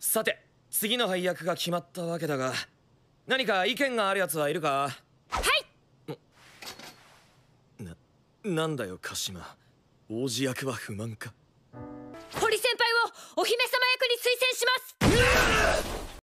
さて次の配役が決まったわけだが何か意見があるやつはいるかはいななんだよ鹿島王子役は不満か堀先輩をお姫様役に推薦します